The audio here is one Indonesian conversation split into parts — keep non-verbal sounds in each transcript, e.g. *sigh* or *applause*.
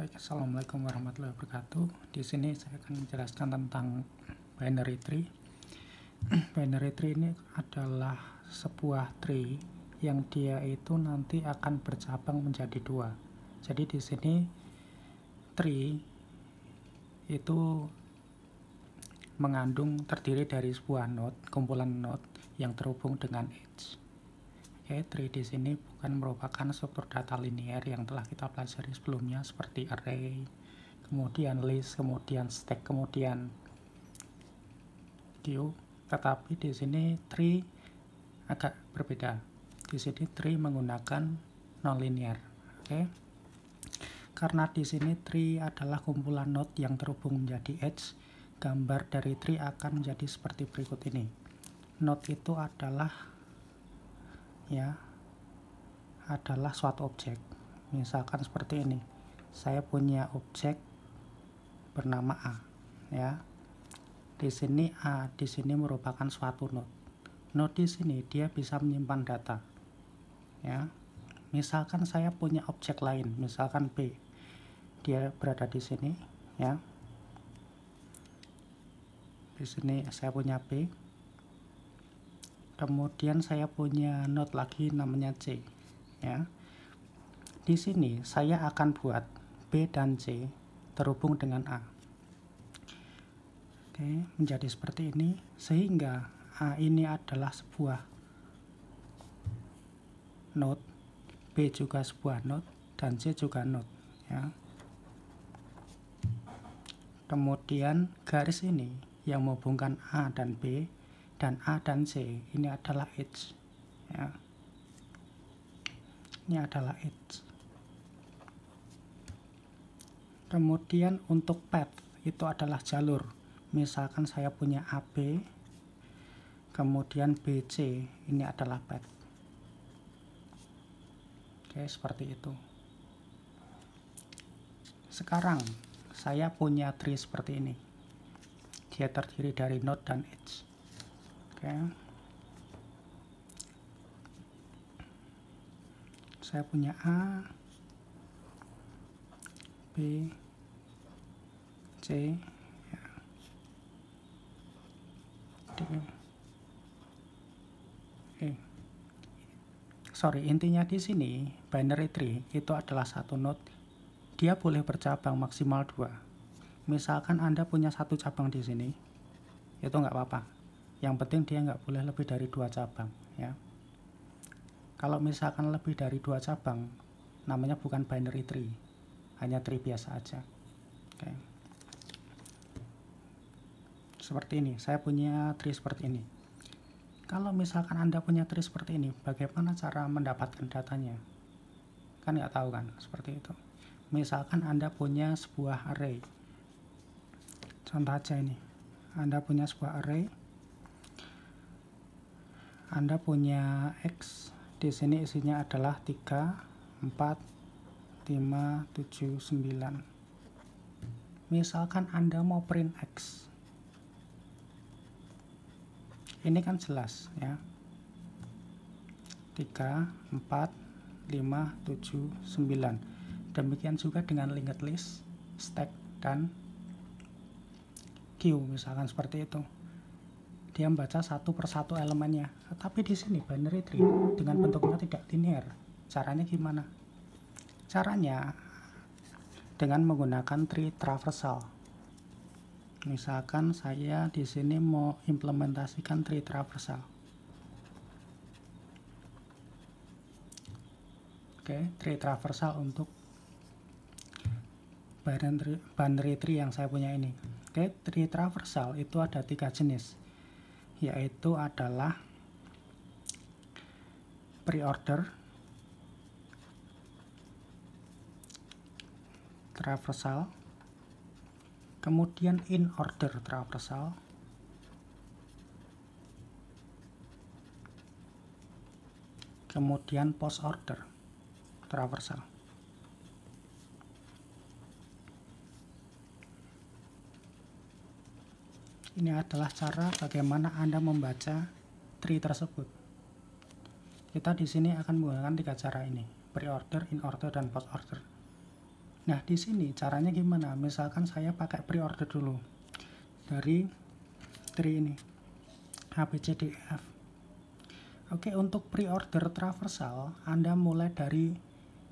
Baik, Assalamualaikum warahmatullahi wabarakatuh. Di sini saya akan menjelaskan tentang binary tree. *clears throat* binary tree ini adalah sebuah tree yang dia itu nanti akan bercabang menjadi dua. Jadi di sini tree itu mengandung terdiri dari sebuah node, kumpulan node yang terhubung dengan edge. Oke, 3D sini bukan merupakan struktur data linear yang telah kita pelajari sebelumnya seperti array, kemudian list, kemudian stack, kemudian view. Tetapi di sini tree agak berbeda. Di sini tree menggunakan nonlinear. Oke. Karena di sini tree adalah kumpulan node yang terhubung menjadi edge, gambar dari tree akan menjadi seperti berikut ini. Node itu adalah ya adalah suatu objek. Misalkan seperti ini. Saya punya objek bernama A, ya. Di sini A di sini merupakan suatu node. Node di sini dia bisa menyimpan data. Ya. Misalkan saya punya objek lain, misalkan B. Dia berada di sini, ya. Di sini saya punya B, kemudian saya punya note lagi namanya C ya di sini saya akan buat B dan C terhubung dengan A Oke, menjadi seperti ini sehingga A ini adalah sebuah note B juga sebuah note dan C juga note ya kemudian garis ini yang menghubungkan A dan B dan A dan C. Ini adalah edge Ya. Ini adalah edge Kemudian untuk path itu adalah jalur. Misalkan saya punya AB, kemudian BC, ini adalah path. Oke, seperti itu. Sekarang saya punya tree seperti ini. Dia terdiri dari node dan edge. Okay. Saya punya A, B, C, ya. D, E. Eh, sorry, intinya di sini binary tree itu adalah satu node. Dia boleh bercabang maksimal dua. Misalkan Anda punya satu cabang di sini, itu nggak apa-apa yang penting dia nggak boleh lebih dari dua cabang ya kalau misalkan lebih dari dua cabang namanya bukan binary tree hanya tree biasa aja oke seperti ini saya punya tree seperti ini kalau misalkan anda punya tree seperti ini bagaimana cara mendapatkan datanya kan nggak tahu kan seperti itu misalkan anda punya sebuah array contoh aja ini anda punya sebuah array anda punya X di sini isinya adalah 3 4 5 7 9 misalkan Anda mau print X ini kan jelas ya 3 4 5 7 9 demikian juga dengan linked list stack dan queue misalkan seperti itu dia membaca satu persatu elemennya tapi di sini binary tree dengan bentuknya tidak linear caranya gimana caranya dengan menggunakan tree traversal misalkan saya di sini mau implementasikan tree traversal oke tree traversal untuk binary tree yang saya punya ini oke tree traversal itu ada tiga jenis yaitu adalah pre-order traversal kemudian in order traversal kemudian post order traversal Ini adalah cara bagaimana Anda membaca tree tersebut. Kita di sini akan menggunakan tiga cara ini, pre-order, in-order, dan post-order. Nah, di sini caranya gimana? Misalkan saya pakai pre-order dulu dari tree ini, HBCDF. E, Oke, untuk pre-order traversal, Anda mulai dari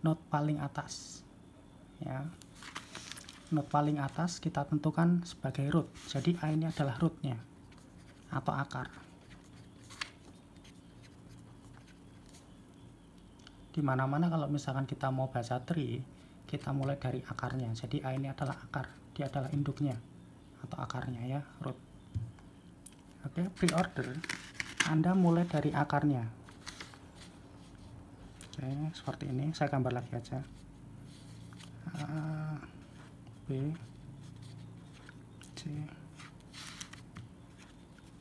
node paling atas. Ya, node nah, paling atas kita tentukan sebagai root. Jadi A ini adalah rootnya atau akar. Dimana-mana kalau misalkan kita mau baca tree, kita mulai dari akarnya. Jadi A ini adalah akar, dia adalah induknya atau akarnya ya, root. Oke, pre-order, Anda mulai dari akarnya. Oke, seperti ini, saya gambar lagi aja. Ah, B C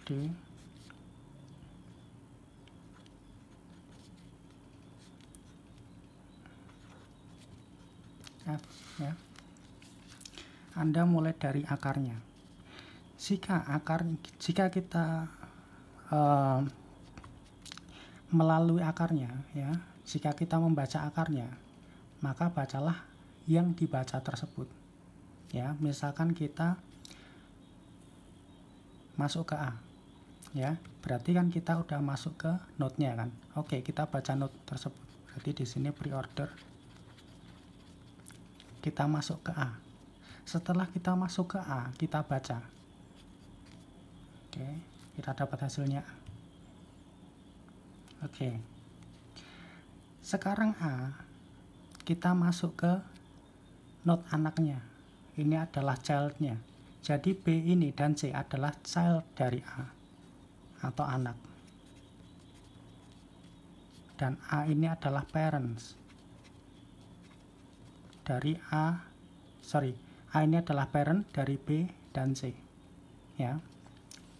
D F ya. Anda mulai dari akarnya. Jika akar jika kita uh, melalui akarnya ya, jika kita membaca akarnya, maka bacalah yang dibaca tersebut ya misalkan kita masuk ke A ya berarti kan kita udah masuk ke node-nya kan oke kita baca node tersebut berarti di sini pre-order kita masuk ke A setelah kita masuk ke A kita baca oke kita dapat hasilnya oke sekarang A kita masuk ke node anaknya ini adalah childnya. Jadi B ini dan C adalah child dari A atau anak. Dan A ini adalah parents. Dari A, sorry, A ini adalah parent dari B dan C. Ya.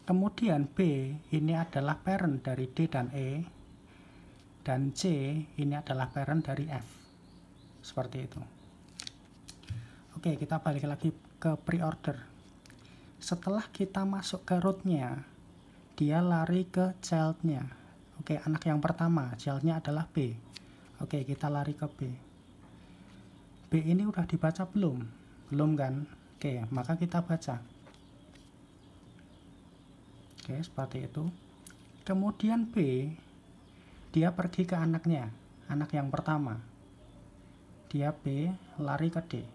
Kemudian B ini adalah parent dari D dan E. Dan C ini adalah parent dari F. Seperti itu. Oke, kita balik lagi ke pre-order. Setelah kita masuk ke rootnya, dia lari ke childnya. Oke, anak yang pertama, childnya adalah B. Oke, kita lari ke B. B ini udah dibaca belum? Belum kan? Oke, maka kita baca. Oke, seperti itu. Kemudian B, dia pergi ke anaknya, anak yang pertama. Dia B lari ke D.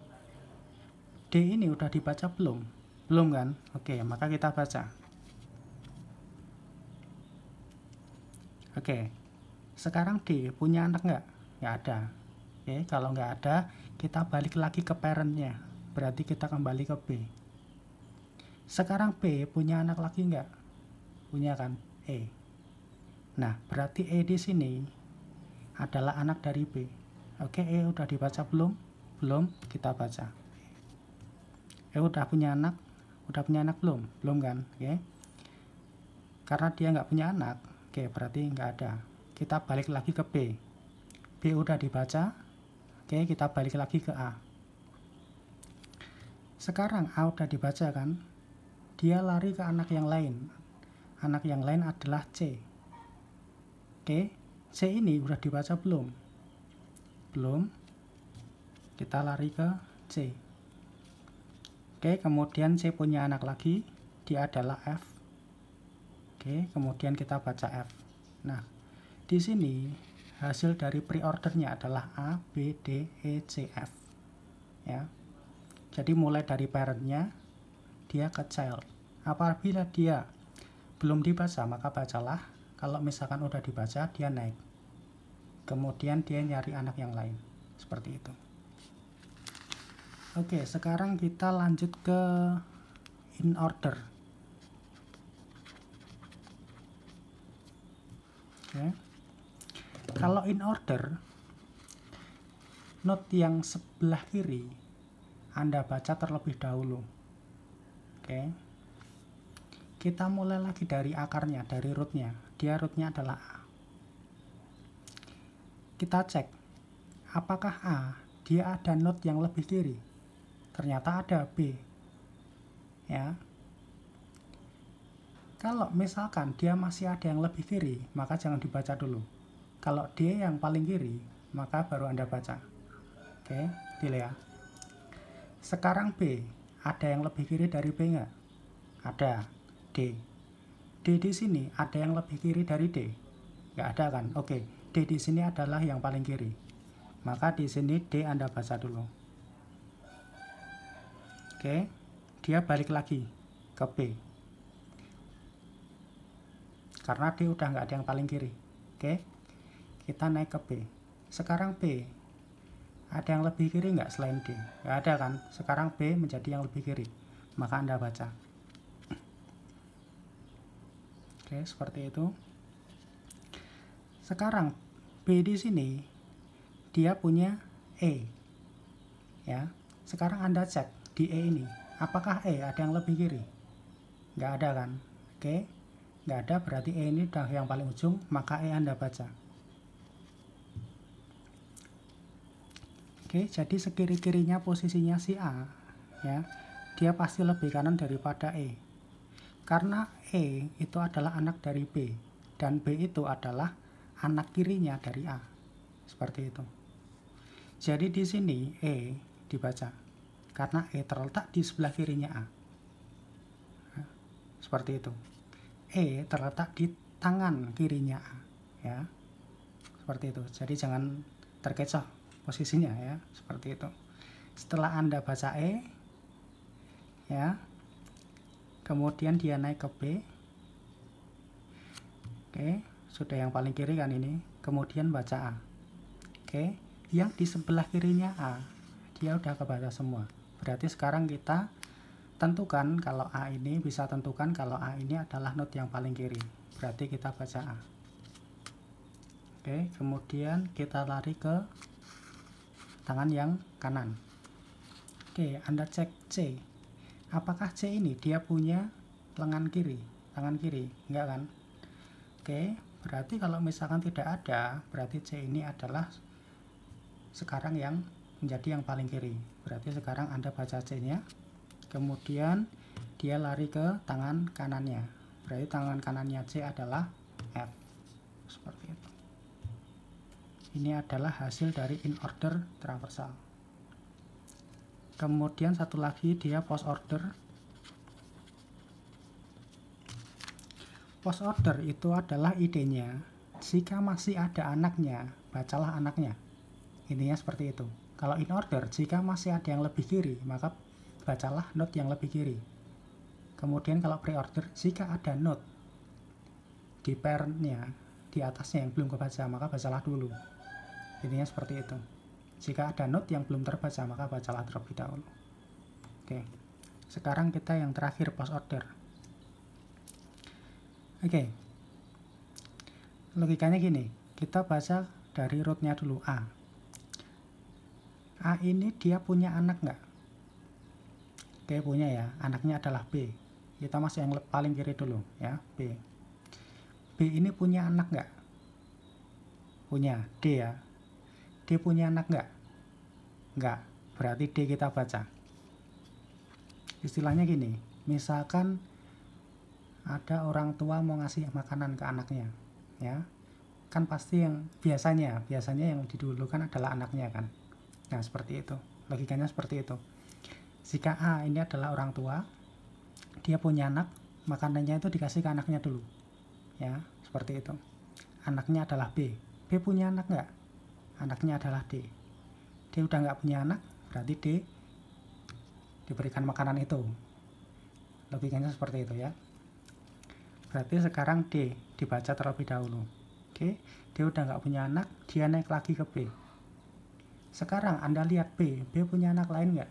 D ini udah dibaca belum? Belum kan? Oke, maka kita baca. Oke, sekarang D punya anak nggak? Nggak ada. Oke, kalau nggak ada, kita balik lagi ke parentnya. Berarti kita kembali ke B. Sekarang B punya anak lagi nggak? Punya kan? E. Nah, berarti E di sini adalah anak dari B. Oke, E udah dibaca belum? Belum, kita baca eh udah punya anak udah punya anak belum belum kan oke okay. karena dia nggak punya anak oke okay, berarti nggak ada kita balik lagi ke B B udah dibaca oke okay, kita balik lagi ke A sekarang A udah dibaca kan dia lari ke anak yang lain anak yang lain adalah C oke C ini udah dibaca belum belum kita lari ke C Oke, kemudian C punya anak lagi, dia adalah F. Oke, kemudian kita baca F. Nah, di sini hasil dari preordernya adalah A, B, D, E, C, F. Ya. Jadi mulai dari parentnya, dia ke child. Apabila dia belum dibaca, maka bacalah. Kalau misalkan udah dibaca, dia naik. Kemudian dia nyari anak yang lain. Seperti itu. Oke, sekarang kita lanjut ke in order. Oke. Kalau in order, note yang sebelah kiri Anda baca terlebih dahulu. Oke. Kita mulai lagi dari akarnya, dari rootnya. Dia rootnya adalah A. Kita cek apakah A dia ada note yang lebih kiri ternyata ada B. Ya. Kalau misalkan dia masih ada yang lebih kiri, maka jangan dibaca dulu. Kalau D yang paling kiri, maka baru Anda baca. Oke, dilihat. Ya. Sekarang B, ada yang lebih kiri dari B nggak? Ada, D. D di sini ada yang lebih kiri dari D? Nggak ada kan? Oke, D di sini adalah yang paling kiri. Maka di sini D Anda baca dulu. Oke, dia balik lagi ke B. Karena D udah nggak ada yang paling kiri. Oke, kita naik ke B. Sekarang B, ada yang lebih kiri nggak selain D? Nggak ada kan? Sekarang B menjadi yang lebih kiri. Maka Anda baca. Oke, seperti itu. Sekarang B di sini, dia punya E. Ya, sekarang Anda cek di E ini apakah E ada yang lebih kiri nggak ada kan oke nggak ada berarti E ini dah yang paling ujung maka E Anda baca oke jadi sekiri-kirinya posisinya si A ya dia pasti lebih kanan daripada E karena E itu adalah anak dari B dan B itu adalah anak kirinya dari A seperti itu jadi di sini E dibaca karena E terletak di sebelah kirinya A. Ya, seperti itu. E terletak di tangan kirinya A. Ya. Seperti itu. Jadi jangan terkecoh posisinya ya. Seperti itu. Setelah Anda baca E, ya, kemudian dia naik ke B. Oke, sudah yang paling kiri kan ini. Kemudian baca A. Oke, yang di sebelah kirinya A, dia udah kebaca semua. Berarti sekarang kita tentukan kalau A ini bisa tentukan kalau A ini adalah node yang paling kiri. Berarti kita baca A. Oke, kemudian kita lari ke tangan yang kanan. Oke, Anda cek C. Apakah C ini dia punya lengan kiri? Tangan kiri, enggak kan? Oke, berarti kalau misalkan tidak ada, berarti C ini adalah sekarang yang menjadi yang paling kiri berarti sekarang Anda baca C nya kemudian dia lari ke tangan kanannya berarti tangan kanannya C adalah F seperti itu ini adalah hasil dari in order traversal kemudian satu lagi dia post order post order itu adalah idenya jika masih ada anaknya bacalah anaknya intinya seperti itu kalau in order, jika masih ada yang lebih kiri, maka bacalah note yang lebih kiri. Kemudian kalau pre-order, jika ada note di pernya, di atasnya yang belum kebaca, maka bacalah dulu. Intinya seperti itu. Jika ada note yang belum terbaca, maka bacalah terlebih dahulu. Oke, sekarang kita yang terakhir post order. Oke, logikanya gini, kita baca dari rootnya dulu A A ini dia punya anak nggak? Oke punya ya, anaknya adalah B. Kita ya, masuk yang paling kiri dulu ya, B. B ini punya anak nggak? Punya, D ya. D punya anak nggak? Nggak, berarti D kita baca. Istilahnya gini, misalkan ada orang tua mau ngasih makanan ke anaknya ya kan pasti yang biasanya biasanya yang didulukan adalah anaknya kan Nah, seperti itu. Logikanya seperti itu. Jika A ini adalah orang tua, dia punya anak, makanannya itu dikasih ke anaknya dulu. Ya, seperti itu. Anaknya adalah B. B punya anak nggak? Anaknya adalah D. D udah nggak punya anak, berarti D diberikan makanan itu. Logikanya seperti itu ya. Berarti sekarang D dibaca terlebih dahulu. Oke, D udah nggak punya anak, dia naik lagi ke B. Sekarang Anda lihat B, B punya anak lain nggak?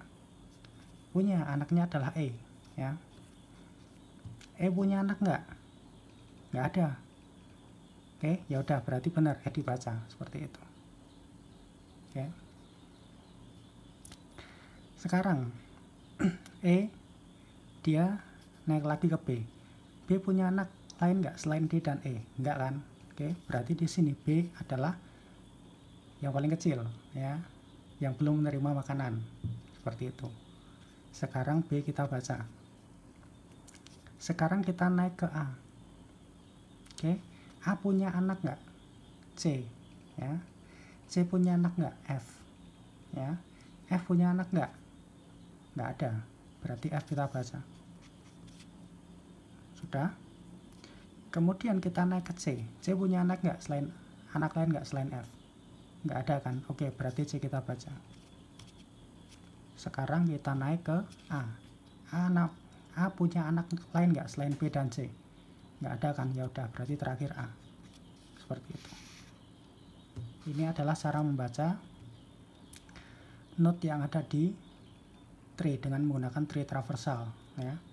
Punya, anaknya adalah E. Ya. E punya anak nggak? Nggak ada. Oke, ya udah berarti benar E dibaca seperti itu. Oke. Sekarang *clears throat* E dia naik lagi ke B. B punya anak lain nggak selain D dan E? Nggak kan? Oke, berarti di sini B adalah yang paling kecil ya yang belum menerima makanan seperti itu sekarang B kita baca sekarang kita naik ke A oke A punya anak nggak C ya C punya anak nggak F ya F punya anak nggak nggak ada berarti F kita baca sudah kemudian kita naik ke C C punya anak nggak selain anak lain nggak selain F nggak ada kan oke berarti C kita baca sekarang kita naik ke A anak A punya anak lain nggak selain B dan C nggak ada kan ya udah berarti terakhir A seperti itu ini adalah cara membaca note yang ada di tree dengan menggunakan tree traversal ya